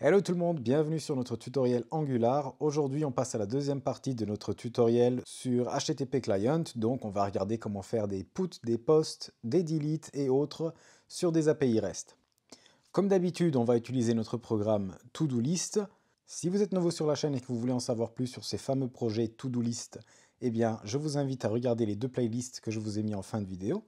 Hello tout le monde, bienvenue sur notre tutoriel Angular. Aujourd'hui, on passe à la deuxième partie de notre tutoriel sur HTTP Client. Donc, on va regarder comment faire des puts, des posts, des deletes et autres sur des API REST. Comme d'habitude, on va utiliser notre programme To-Do List. Si vous êtes nouveau sur la chaîne et que vous voulez en savoir plus sur ces fameux projets To-Do List, eh bien, je vous invite à regarder les deux playlists que je vous ai mis en fin de vidéo.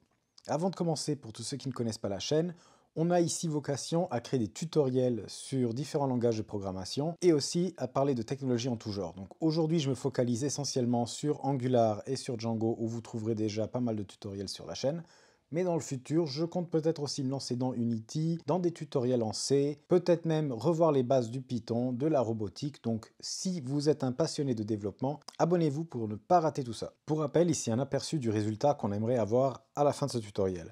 Avant de commencer, pour tous ceux qui ne connaissent pas la chaîne, on a ici vocation à créer des tutoriels sur différents langages de programmation et aussi à parler de technologies en tout genre. Donc aujourd'hui, je me focalise essentiellement sur Angular et sur Django où vous trouverez déjà pas mal de tutoriels sur la chaîne. Mais dans le futur, je compte peut-être aussi me lancer dans Unity, dans des tutoriels en C, peut-être même revoir les bases du Python, de la robotique. Donc si vous êtes un passionné de développement, abonnez-vous pour ne pas rater tout ça. Pour rappel, ici un aperçu du résultat qu'on aimerait avoir à la fin de ce tutoriel.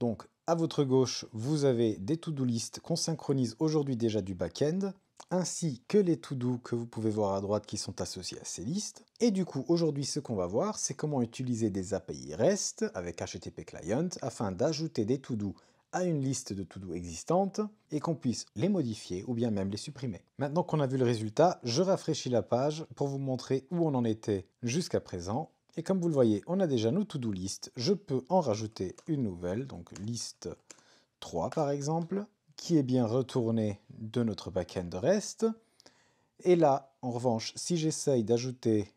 Donc à votre gauche, vous avez des to-do list qu'on synchronise aujourd'hui déjà du back-end, ainsi que les to-do que vous pouvez voir à droite qui sont associés à ces listes. Et du coup, aujourd'hui, ce qu'on va voir, c'est comment utiliser des API REST avec HTTP Client afin d'ajouter des to-do à une liste de to-do existante et qu'on puisse les modifier ou bien même les supprimer. Maintenant qu'on a vu le résultat, je rafraîchis la page pour vous montrer où on en était jusqu'à présent et comme vous le voyez, on a déjà nos to-do list. Je peux en rajouter une nouvelle, donc liste 3 par exemple, qui est bien retournée de notre back-end REST. Et là, en revanche, si j'essaye d'ajouter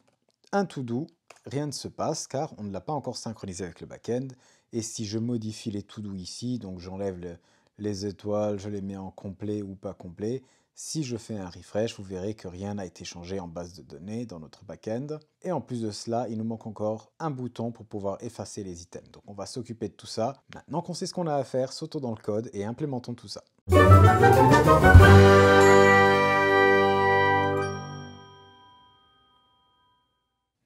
un to-do, rien ne se passe car on ne l'a pas encore synchronisé avec le back-end. Et si je modifie les to-do ici, donc j'enlève les étoiles, je les mets en complet ou pas complet, si je fais un refresh, vous verrez que rien n'a été changé en base de données dans notre backend. Et en plus de cela, il nous manque encore un bouton pour pouvoir effacer les items. Donc on va s'occuper de tout ça. Maintenant qu'on sait ce qu'on a à faire, sautons dans le code et implémentons tout ça.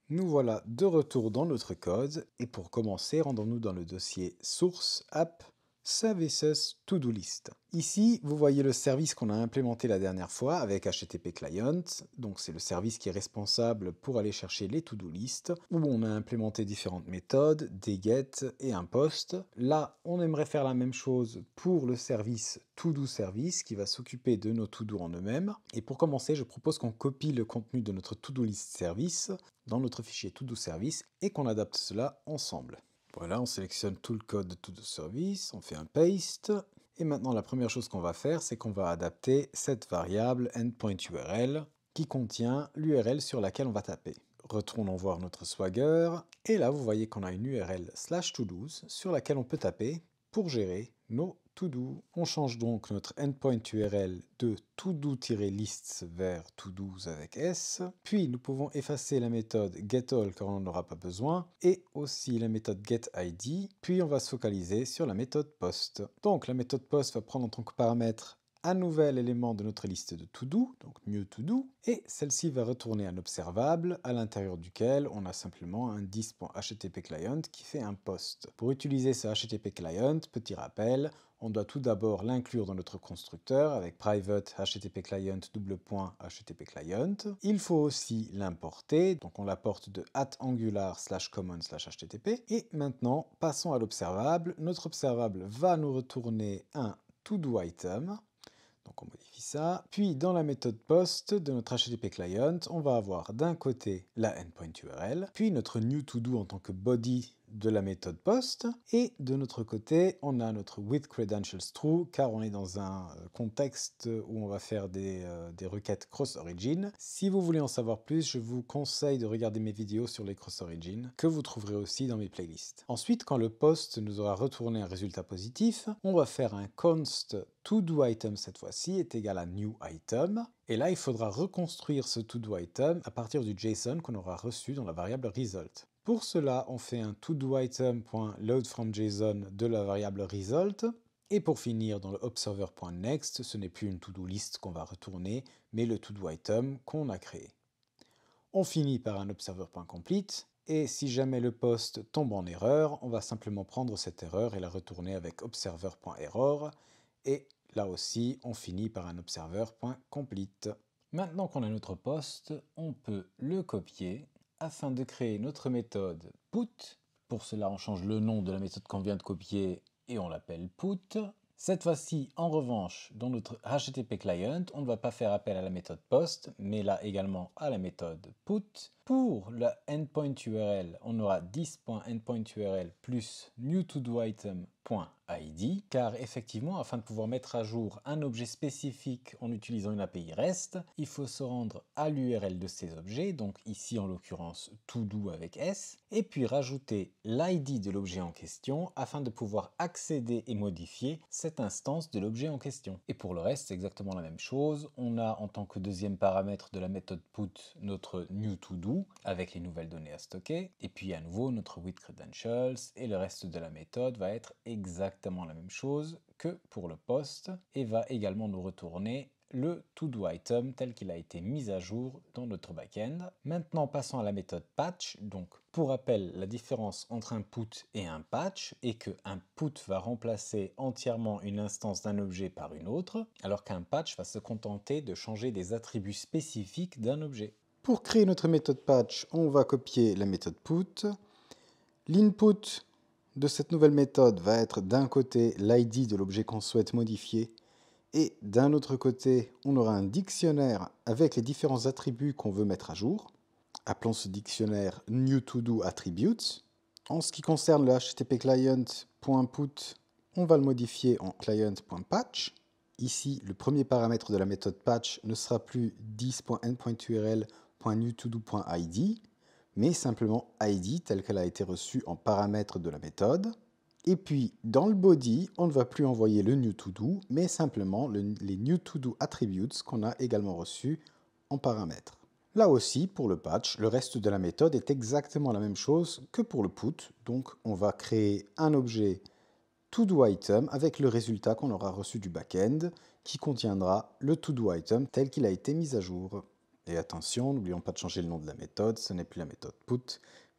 Nous voilà de retour dans notre code et pour commencer, rendons-nous dans le dossier source app Services To-Do List. Ici, vous voyez le service qu'on a implémenté la dernière fois avec HTTP Client. Donc, c'est le service qui est responsable pour aller chercher les To-Do List, où on a implémenté différentes méthodes, des get et un post. Là, on aimerait faire la même chose pour le service To-Do Service qui va s'occuper de nos To-Do en eux-mêmes. Et pour commencer, je propose qu'on copie le contenu de notre To-Do List Service dans notre fichier To-Do Service et qu'on adapte cela ensemble. Voilà, on sélectionne tout le code de tout service, on fait un paste. Et maintenant, la première chose qu'on va faire, c'est qu'on va adapter cette variable endpoint URL qui contient l'URL sur laquelle on va taper. Retournons voir notre Swagger. Et là, vous voyez qu'on a une URL slash to sur laquelle on peut taper pour gérer nos todo. On change donc notre endpoint URL de todo-lists vers todos avec s. Puis nous pouvons effacer la méthode getAll quand on n'en aura pas besoin et aussi la méthode getID. Puis on va se focaliser sur la méthode post. Donc la méthode post va prendre en tant que paramètre un nouvel élément de notre liste de to-do, donc new todo. et celle-ci va retourner un observable à l'intérieur duquel on a simplement un HTTP client qui fait un post. Pour utiliser ce HTTP client, petit rappel, on doit tout d'abord l'inclure dans notre constructeur avec private http client double point http client. Il faut aussi l'importer, donc on l'apporte de at angular slash common slash http. Et maintenant, passons à l'observable. Notre observable va nous retourner un todo item. Donc on modifie ça. Puis dans la méthode post de notre HTTP client, on va avoir d'un côté la endpoint URL, puis notre new to do en tant que body de la méthode POST. Et de notre côté, on a notre with credentials true, car on est dans un euh, contexte où on va faire des, euh, requêtes cross-origin. Si vous voulez en savoir plus, je vous conseille de regarder mes vidéos sur les cross-origin, que vous trouverez aussi dans mes playlists. Ensuite, quand le POST nous aura retourné un résultat positif, on va faire un const to item cette fois-ci est égal à new item. Et là, il faudra reconstruire ce toDoItem item à partir du JSON qu'on aura reçu dans la variable result. Pour cela, on fait un toDoItem.loadFromJSON de la variable result. Et pour finir, dans le observer.next, ce n'est plus une to list qu'on va retourner, mais le toDoItem qu'on a créé. On finit par un observer.complete, et si jamais le poste tombe en erreur, on va simplement prendre cette erreur et la retourner avec observer.error, et là aussi, on finit par un observer.complete. Maintenant qu'on a notre poste, on peut le copier afin de créer notre méthode put. Pour cela, on change le nom de la méthode qu'on vient de copier et on l'appelle put. Cette fois-ci, en revanche, dans notre HTTP client, on ne va pas faire appel à la méthode post, mais là également à la méthode put. Pour le endpoint URL, on aura 10.endpointURL plus newToDoItem.id, car effectivement, afin de pouvoir mettre à jour un objet spécifique en utilisant une API REST, il faut se rendre à l'URL de ces objets, donc ici en l'occurrence todo avec S, et puis rajouter l'ID de l'objet en question afin de pouvoir accéder et modifier cette instance de l'objet en question. Et pour le reste, c'est exactement la même chose. On a en tant que deuxième paramètre de la méthode put notre newToDo avec les nouvelles données à stocker. Et puis à nouveau, notre with credentials et le reste de la méthode va être exactement la même chose que pour le post et va également nous retourner le to-do item tel qu'il a été mis à jour dans notre backend. Maintenant, passons à la méthode patch. Donc, pour rappel, la différence entre un put et un patch est que un put va remplacer entièrement une instance d'un objet par une autre, alors qu'un patch va se contenter de changer des attributs spécifiques d'un objet. Pour créer notre méthode patch, on va copier la méthode put. L'input de cette nouvelle méthode va être d'un côté l'id de l'objet qu'on souhaite modifier et d'un autre côté, on aura un dictionnaire avec les différents attributs qu'on veut mettre à jour. Appelons ce dictionnaire new to do En ce qui concerne le http client.put, on va le modifier en client.patch. Ici, le premier paramètre de la méthode patch ne sera plus 10.n.url .newToDo.id, mais simplement id tel qu'elle a été reçue en paramètre de la méthode. Et puis, dans le body, on ne va plus envoyer le newToDo, mais simplement les newToDo attributes qu'on a également reçus en paramètre. Là aussi, pour le patch, le reste de la méthode est exactement la même chose que pour le put, donc on va créer un objet toDoItem avec le résultat qu'on aura reçu du backend qui contiendra le toDoItem tel qu'il a été mis à jour. Et attention, n'oublions pas de changer le nom de la méthode, ce n'est plus la méthode put,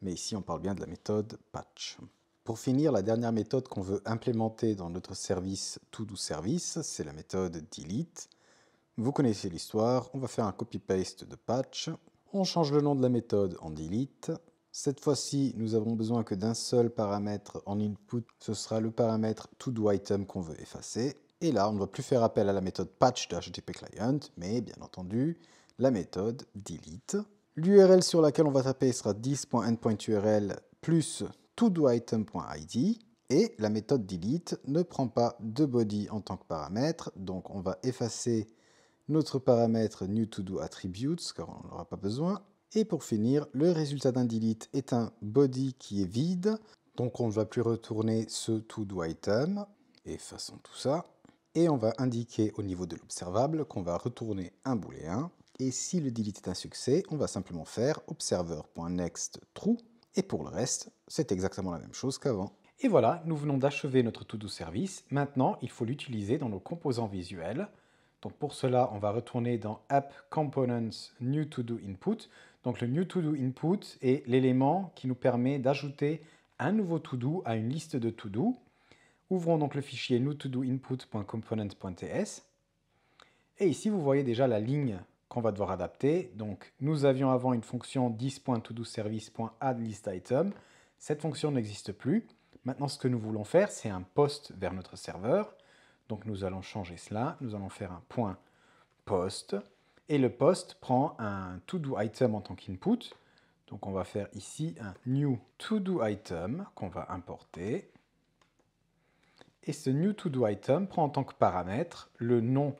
mais ici on parle bien de la méthode patch. Pour finir, la dernière méthode qu'on veut implémenter dans notre service ToDoService, service, c'est la méthode delete. Vous connaissez l'histoire, on va faire un copy-paste de patch, on change le nom de la méthode en delete, cette fois-ci, nous avons besoin que d'un seul paramètre en input, ce sera le paramètre toDoItem qu'on veut effacer. Et là, on ne va plus faire appel à la méthode patch de HTTP client, mais bien entendu, la méthode delete. L'URL sur laquelle on va taper sera 10.endpointurl plus todoitem.id et la méthode delete ne prend pas de body en tant que paramètre, donc on va effacer notre paramètre new to do attributes car on n'aura pas besoin. Et pour finir, le résultat d'un delete est un body qui est vide, donc on ne va plus retourner ce TODOITEM. Effaçons tout ça. Et on va indiquer au niveau de l'observable qu'on va retourner un booléen. Et si le delete est un succès, on va simplement faire observer.next true. Et pour le reste, c'est exactement la même chose qu'avant. Et voilà, nous venons d'achever notre to-do service. Maintenant, il faut l'utiliser dans nos composants visuels. Donc pour cela, on va retourner dans App Components New to Input. Donc le New to Input est l'élément qui nous permet d'ajouter un nouveau to-do à une liste de to-do. Ouvrons donc le fichier new input.component.ts. Et ici, vous voyez déjà la ligne va devoir adapter. Donc nous avions avant une fonction item Cette fonction n'existe plus. Maintenant ce que nous voulons faire, c'est un post vers notre serveur. Donc nous allons changer cela. Nous allons faire un point post. Et le post prend un toDoItem en tant qu'input. Donc on va faire ici un new item qu'on va importer. Et ce new item prend en tant que paramètre le nom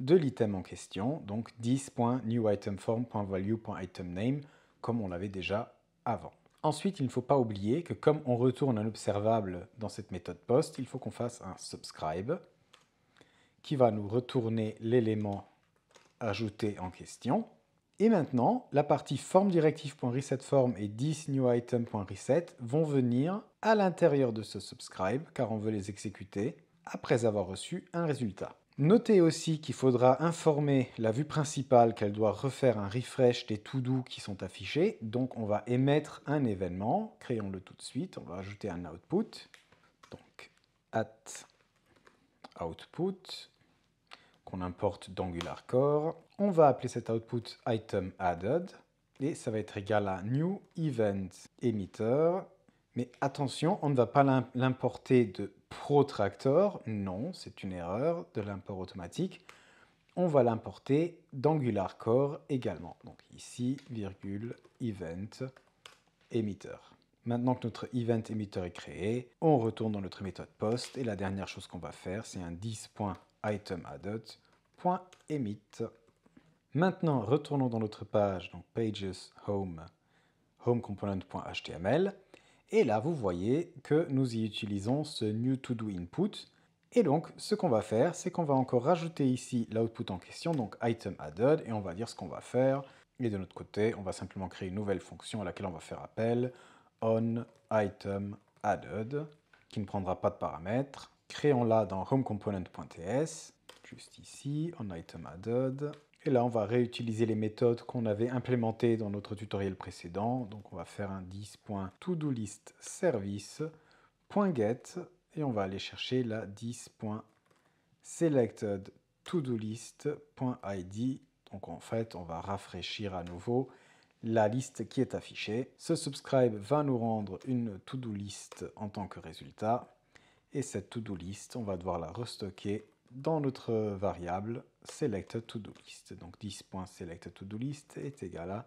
de l'item en question, donc 10.newItemForm.value.itemName, comme on l'avait déjà avant. Ensuite, il ne faut pas oublier que comme on retourne un observable dans cette méthode post, il faut qu'on fasse un subscribe qui va nous retourner l'élément ajouté en question. Et maintenant, la partie formDirective.resetForm et 10 vont venir à l'intérieur de ce subscribe car on veut les exécuter après avoir reçu un résultat. Notez aussi qu'il faudra informer la vue principale qu'elle doit refaire un refresh des to doux qui sont affichés. Donc on va émettre un événement, créons-le tout de suite, on va ajouter un output. Donc at output qu'on importe d'Angular Core. On va appeler cet output item added et ça va être égal à new event emitter. Mais attention, on ne va pas l'importer de protractor. Non, c'est une erreur de l'import automatique. On va l'importer d'Angular Core également. Donc ici, virgule, event, emitter. Maintenant que notre event emitter est créé, on retourne dans notre méthode post et la dernière chose qu'on va faire, c'est un dis.itemaddot.emit. Maintenant, retournons dans notre page, donc pages home, homecomponent.html. Et là, vous voyez que nous y utilisons ce new to do input. Et donc, ce qu'on va faire, c'est qu'on va encore rajouter ici l'output en question, donc item added, et on va dire ce qu'on va faire. Et de notre côté, on va simplement créer une nouvelle fonction à laquelle on va faire appel on item added, qui ne prendra pas de paramètres. Créons-la dans homecomponent.ts, juste ici, on item added. Et là, on va réutiliser les méthodes qu'on avait implémentées dans notre tutoriel précédent. Donc, on va faire un 10.todo list service.get et on va aller chercher la 10.selected to-do list.id. Donc, en fait, on va rafraîchir à nouveau la liste qui est affichée. Ce subscribe va nous rendre une to-do list en tant que résultat. Et cette to-do list, on va devoir la restocker dans notre variable select to do list. Donc 10.select to do list est égal à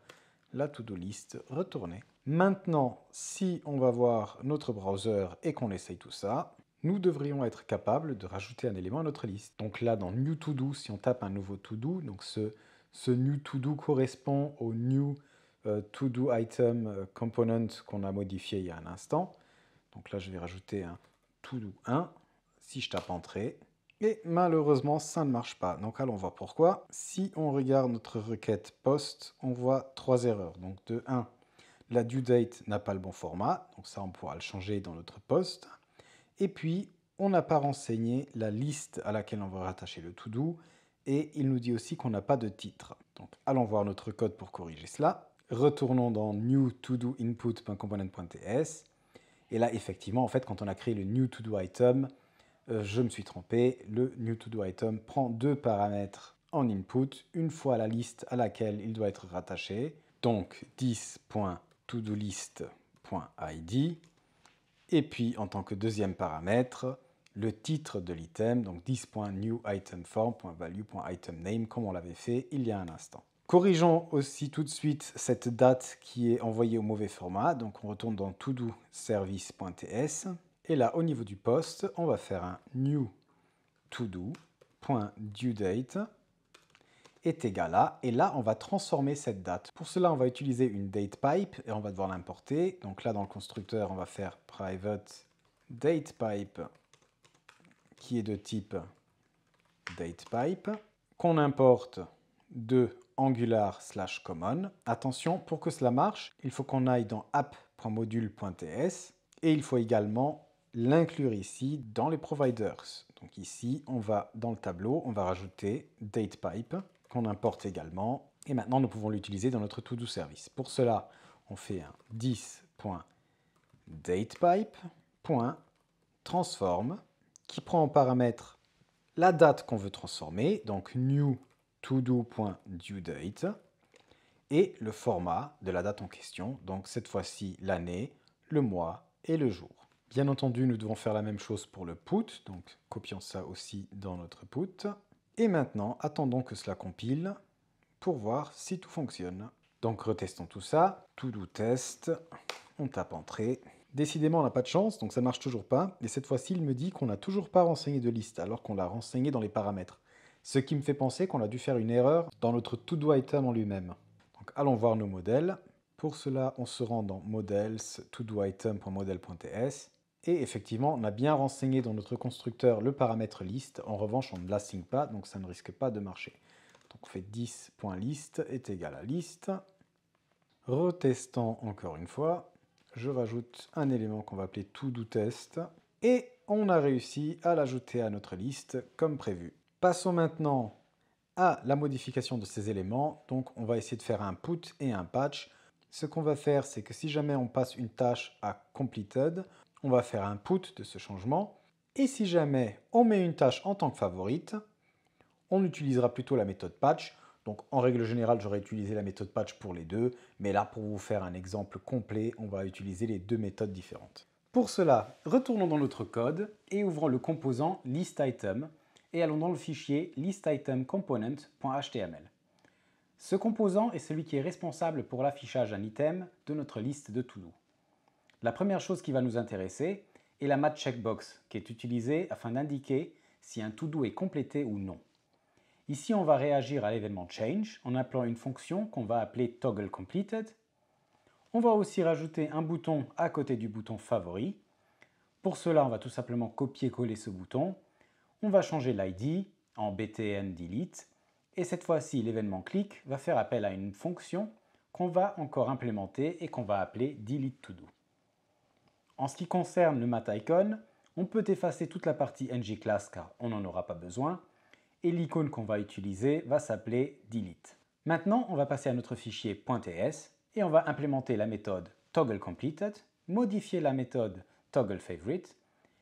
la to do list retournée. Maintenant, si on va voir notre browser et qu'on essaye tout ça, nous devrions être capables de rajouter un élément à notre liste. Donc là, dans new to do, si on tape un nouveau to do, donc ce, ce new to do correspond au new euh, to do item euh, component qu'on a modifié il y a un instant. Donc là, je vais rajouter un to do 1. Si je tape entrée, et malheureusement, ça ne marche pas. Donc allons voir pourquoi. Si on regarde notre requête post, on voit trois erreurs. Donc de 1, la due date n'a pas le bon format. Donc ça, on pourra le changer dans notre post. Et puis, on n'a pas renseigné la liste à laquelle on va rattacher le to-do. Et il nous dit aussi qu'on n'a pas de titre. Donc allons voir notre code pour corriger cela. Retournons dans new to-do input.component.ts. Et là, effectivement, en fait, quand on a créé le new to-do item, euh, je me suis trompé, le new item prend deux paramètres en input, une fois la liste à laquelle il doit être rattaché, donc 10.todolist.id et puis en tant que deuxième paramètre, le titre de l'item, donc 10.newItemForm.value.itemName, comme on l'avait fait il y a un instant. Corrigeons aussi tout de suite cette date qui est envoyée au mauvais format, donc on retourne dans todoService.ts. Et là, au niveau du poste, on va faire un new to date est égal à, et là on va transformer cette date. Pour cela on va utiliser une date pipe et on va devoir l'importer. Donc là dans le constructeur on va faire private date pipe qui est de type date pipe qu'on importe de angular slash common. Attention, pour que cela marche, il faut qu'on aille dans app.module.ts et il faut également l'inclure ici dans les providers. Donc ici, on va dans le tableau, on va rajouter DatePipe qu'on importe également. Et maintenant, nous pouvons l'utiliser dans notre to-do service. Pour cela, on fait un 10.datepipe.transform qui prend en paramètre la date qu'on veut transformer, donc new date et le format de la date en question, donc cette fois-ci l'année, le mois et le jour. Bien entendu, nous devons faire la même chose pour le put, donc copions ça aussi dans notre put. Et maintenant, attendons que cela compile pour voir si tout fonctionne. Donc retestons tout ça, to do test, on tape entrée. Décidément, on n'a pas de chance, donc ça marche toujours pas. Et cette fois-ci, il me dit qu'on n'a toujours pas renseigné de liste, alors qu'on l'a renseigné dans les paramètres. Ce qui me fait penser qu'on a dû faire une erreur dans notre to-do item en lui-même. Donc allons voir nos modèles. Pour cela, on se rend dans models, item.model.ts. Et effectivement, on a bien renseigné dans notre constructeur le paramètre list. En revanche, on ne l'assigne pas, donc ça ne risque pas de marcher. Donc on fait 10.liste est égal à list. Retestant encore une fois, je rajoute un élément qu'on va appeler do test. Et on a réussi à l'ajouter à notre liste comme prévu. Passons maintenant à la modification de ces éléments. Donc on va essayer de faire un put et un patch. Ce qu'on va faire, c'est que si jamais on passe une tâche à completed, on va faire un put de ce changement. Et si jamais on met une tâche en tant que favorite, on utilisera plutôt la méthode patch. Donc en règle générale, j'aurais utilisé la méthode patch pour les deux, mais là pour vous faire un exemple complet, on va utiliser les deux méthodes différentes. Pour cela, retournons dans notre code et ouvrons le composant listItem et allons dans le fichier listItemComponent.html. Ce composant est celui qui est responsable pour l'affichage d'un item de notre liste de to-do. La première chose qui va nous intéresser est la mat checkbox qui est utilisée afin d'indiquer si un to-do est complété ou non. Ici, on va réagir à l'événement change en appelant une fonction qu'on va appeler toggle completed. On va aussi rajouter un bouton à côté du bouton favori. Pour cela, on va tout simplement copier-coller ce bouton. On va changer l'ID en btn delete et cette fois-ci, l'événement click va faire appel à une fonction qu'on va encore implémenter et qu'on va appeler delete to en ce qui concerne le mat icon, on peut effacer toute la partie ngClass car on n'en aura pas besoin et l'icône qu'on va utiliser va s'appeler delete. Maintenant, on va passer à notre fichier .ts et on va implémenter la méthode toggleCompleted, modifier la méthode toggleFavorite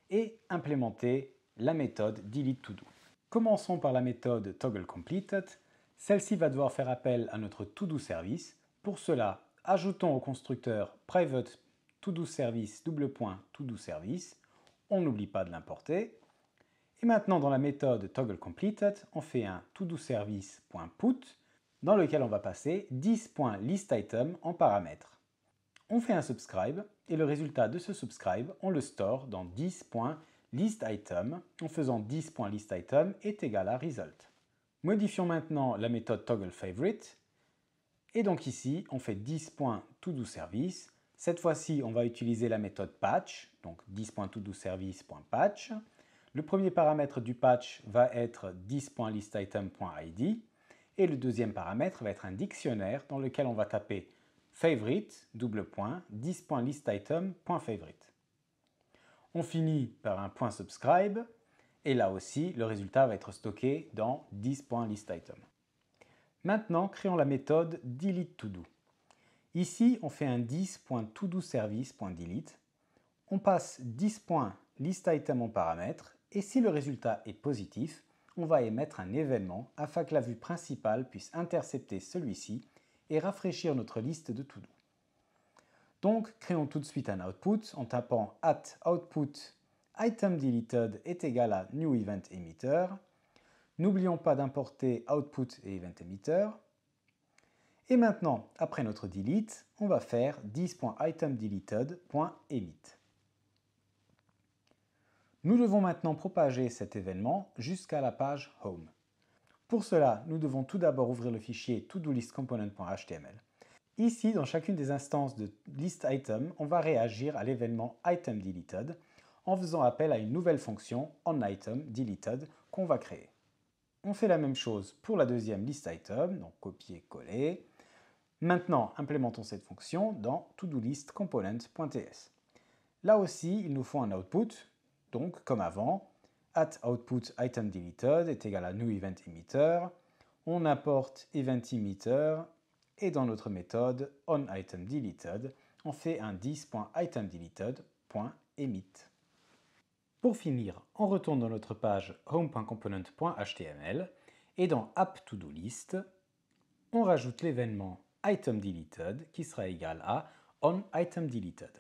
et implémenter la méthode delete_todo. Commençons par la méthode toggleCompleted. Celle-ci va devoir faire appel à notre todo service. Pour cela, ajoutons au constructeur private tout service, double point, tout service. On n'oublie pas de l'importer. Et maintenant, dans la méthode toggle completed, on fait un to point Put, dans lequel on va passer 10.listItem en paramètre. On fait un subscribe et le résultat de ce subscribe, on le store dans 10.listItem en faisant 10.listItem est égal à result. Modifions maintenant la méthode toggleFavorite. Et donc ici, on fait service. Cette fois-ci, on va utiliser la méthode patch, donc 10.todoService.patch. Le premier paramètre du patch va être 10.listitem.id et le deuxième paramètre va être un dictionnaire dans lequel on va taper favorite, double point, 10.listitem.favorite. On finit par un point subscribe et là aussi, le résultat va être stocké dans 10.listitem. Maintenant, créons la méthode delete_todo. Ici, on fait un 10.toDoService.delete. On passe 10. en paramètre et si le résultat est positif, on va émettre un événement afin que la vue principale puisse intercepter celui-ci et rafraîchir notre liste de to-do. Donc, créons tout de suite un output en tapant at output item est égal à new event N'oublions pas d'importer output et event emitter. Et maintenant, après notre delete, on va faire 10.itemDeleted.emit. Nous devons maintenant propager cet événement jusqu'à la page Home. Pour cela, nous devons tout d'abord ouvrir le fichier toDoListComponent.html. Ici, dans chacune des instances de listItem, on va réagir à l'événement itemDeleted en faisant appel à une nouvelle fonction onItemDeleted qu'on va créer. On fait la même chose pour la deuxième listItem, donc copier-coller. Maintenant, implémentons cette fonction dans toDoListComponent.ts. list Là aussi, il nous faut un output, donc comme avant, at output item est égal à new event on importe event et dans notre méthode onItemDeleted, on fait un this.itemDeleted.emit. Pour finir, on retourne dans notre page home.component.html et dans app do list, on rajoute l'événement itemDeleted qui sera égal à onItemDeleted.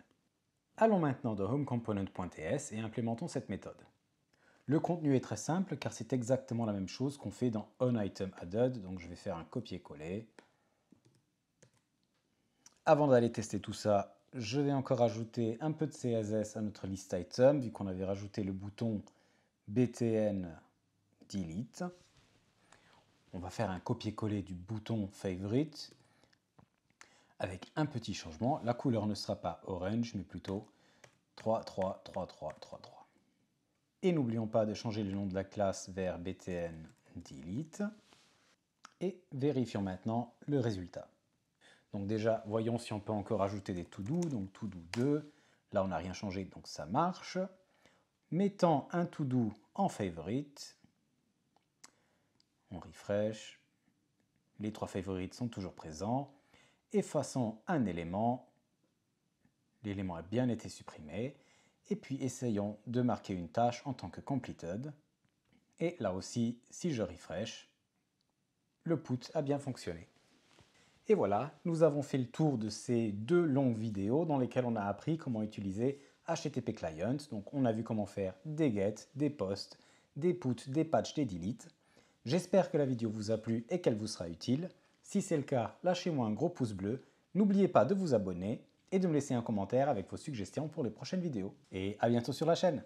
Allons maintenant dans homecomponent.ts et implémentons cette méthode. Le contenu est très simple car c'est exactement la même chose qu'on fait dans onItemAdded, donc je vais faire un copier-coller. Avant d'aller tester tout ça, je vais encore ajouter un peu de CSS à notre liste item, vu qu'on avait rajouté le bouton btn delete. On va faire un copier-coller du bouton favorite avec un petit changement. La couleur ne sera pas orange, mais plutôt 3, 3, 3, 3, 3, 3. Et n'oublions pas de changer le nom de la classe vers btn delete. Et vérifions maintenant le résultat. Donc déjà, voyons si on peut encore ajouter des to do. Donc to do 2, là on n'a rien changé, donc ça marche. Mettons un to do en favorite. On refresh. Les trois favorites sont toujours présents effaçons un élément, l'élément a bien été supprimé, et puis essayons de marquer une tâche en tant que completed. Et là aussi, si je refresh, le put a bien fonctionné. Et voilà, nous avons fait le tour de ces deux longues vidéos dans lesquelles on a appris comment utiliser HTTP Client. Donc on a vu comment faire des GET, des posts, des PUT, des PATCH, des DELETE. J'espère que la vidéo vous a plu et qu'elle vous sera utile. Si c'est le cas, lâchez-moi un gros pouce bleu, n'oubliez pas de vous abonner et de me laisser un commentaire avec vos suggestions pour les prochaines vidéos. Et à bientôt sur la chaîne